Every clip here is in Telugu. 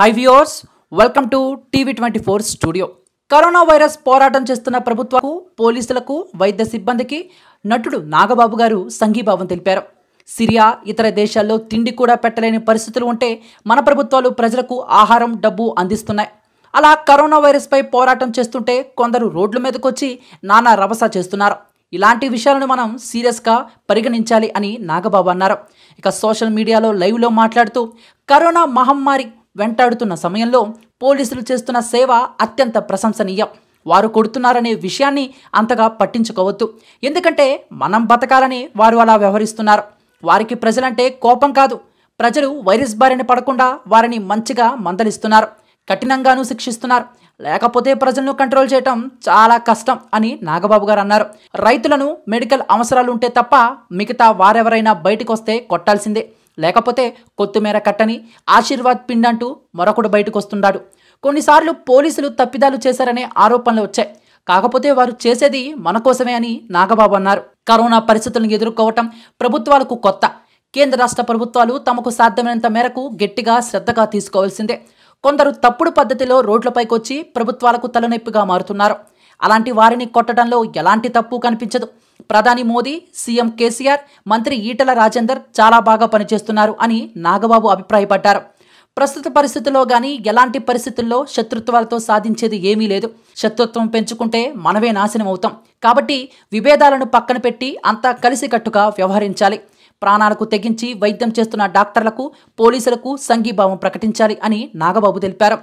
high viewers welcome to TV twenty four studio corona virus పోరాటం చేస్తున్న ప్రభుత్వకు పోలీసులకు వైద్య సిబ్బందికి నటుడు నాగబాబు గారు సంఘీభావం తెలిపారు సిరియా ఇతర దేశాల్లో తిండి కూడా పెట్టలేని పరిస్థితులు ఉంటే మన ప్రభుత్వాలు ప్రజలకు ఆహారం డబ్బు అందిస్తున్నాయి అలా కరోనా వైరస్పై పోరాటం చేస్తుంటే కొందరు రోడ్ల మీదకొచ్చి నానా రవస చేస్తున్నారు ఇలాంటి విషయాలను మనం సీరియస్గా పరిగణించాలి అని నాగబాబు అన్నారు ఇక సోషల్ మీడియాలో లైవ్లో మాట్లాడుతూ కరోనా మహమ్మారి వెంటాడుతున్న సమయంలో పోలీసులు చేస్తున్న సేవ అత్యంత ప్రశంసనీయం వారు కొడుతున్నారనే విషయాన్ని అంతగా పట్టించుకోవద్దు ఎందుకంటే మనం బతకాలని వారు అలా వ్యవహరిస్తున్నారు వారికి ప్రజలంటే కోపం కాదు ప్రజలు వైరస్ బారిన పడకుండా వారిని మంచిగా మందలిస్తున్నారు కఠినంగానూ శిక్షిస్తున్నారు లేకపోతే ప్రజలను కంట్రోల్ చేయటం చాలా కష్టం అని నాగబాబు గారు అన్నారు రైతులను మెడికల్ అవసరాలు ఉంటే తప్ప మిగతా వారెవరైనా బయటకు వస్తే కొట్టాల్సిందే లేకపోతే కొత్తిమీర కట్టని ఆశీర్వాద్ పిండి అంటూ మరొకడు బయటకు వస్తున్నాడు కొన్నిసార్లు పోలీసులు తప్పిదాలు చేశారనే ఆరోపణలు వచ్చాయి కాకపోతే వారు చేసేది మన కోసమే అని నాగబాబు అన్నారు కరోనా పరిస్థితులను ఎదుర్కోవటం ప్రభుత్వాలకు కొత్త కేంద్ర రాష్ట్ర ప్రభుత్వాలు తమకు సాధ్యమైనంత మేరకు గట్టిగా శ్రద్ధగా తీసుకోవాల్సిందే కొందరు తప్పుడు పద్ధతిలో రోడ్లపైకి వచ్చి ప్రభుత్వాలకు తలనొప్పిగా మారుతున్నారు అలాంటి వారిని కొట్టడంలో ఎలాంటి తప్పు కనిపించదు ప్రధాని మోదీ సీఎం కేసీఆర్ మంత్రి ఈటల రాజేందర్ చాలా బాగా పనిచేస్తున్నారు అని నాగబాబు అభిప్రాయపడ్డారు ప్రస్తుత పరిస్థితుల్లో గాని ఎలాంటి పరిస్థితుల్లో శత్రుత్వాలతో సాధించేది ఏమీ లేదు శత్రుత్వం పెంచుకుంటే మనమే నాశనం అవుతాం కాబట్టి విభేదాలను పక్కన పెట్టి అంతా కలిసికట్టుగా వ్యవహరించాలి ప్రాణాలకు తెగించి వైద్యం చేస్తున్న డాక్టర్లకు పోలీసులకు సంఘీభావం ప్రకటించాలి అని నాగబాబు తెలిపారు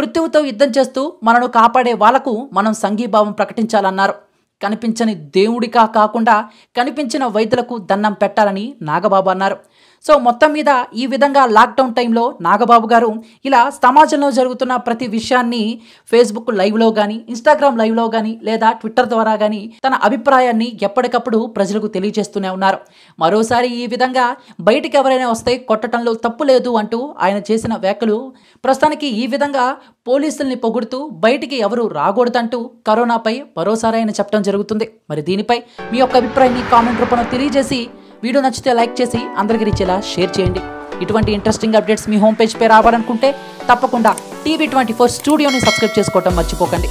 మృత్యువుతో యుద్ధం చేస్తూ మనను కాపాడే వాళ్లకు మనం సంఘీభావం ప్రకటించాలన్నారు కనిపించని దేవుడిగా కాకుండా కనిపించిన వైద్యులకు దండం పెట్టాలని నాగబాబు అన్నారు సో మొత్తం మీద ఈ విధంగా లాక్డౌన్ టైంలో నాగబాబు గారు ఇలా సమాజంలో జరుగుతున్న ప్రతి విషయాన్ని ఫేస్బుక్ లైవ్లో కానీ ఇన్స్టాగ్రామ్ లైవ్లో కానీ లేదా ట్విట్టర్ ద్వారా కానీ తన అభిప్రాయాన్ని ఎప్పటికప్పుడు ప్రజలకు తెలియజేస్తూనే ఉన్నారు మరోసారి ఈ విధంగా బయటికి ఎవరైనా వస్తే కొట్టడంలో తప్పు లేదు అంటూ ఆయన చేసిన వ్యాఖ్యలు ప్రస్తుతానికి ఈ విధంగా పోలీసుల్ని పొగుడుతూ బయటికి ఎవరు రాకూడదంటూ కరోనాపై మరోసారి ఆయన చెప్పడం జరుగుతుంది మరి దీనిపై మీ యొక్క అభిప్రాయాన్ని కామెంట్ రూపంలో తెలియజేసి వీడియో నచ్చితే లైక్ చేసి అందరికీ రీచేలా షేర్ చేయండి ఇటువంటి ఇంట్రెస్టింగ్ అప్డేట్స్ మీ హోమ్ పేరు రావాలనుకుంటే తప్పకుండా టీవీ ట్వంటీ ఫోర్ స్టూడియోని సబ్స్క్రైబ్ చేసుకోవటం మర్చిపోకండి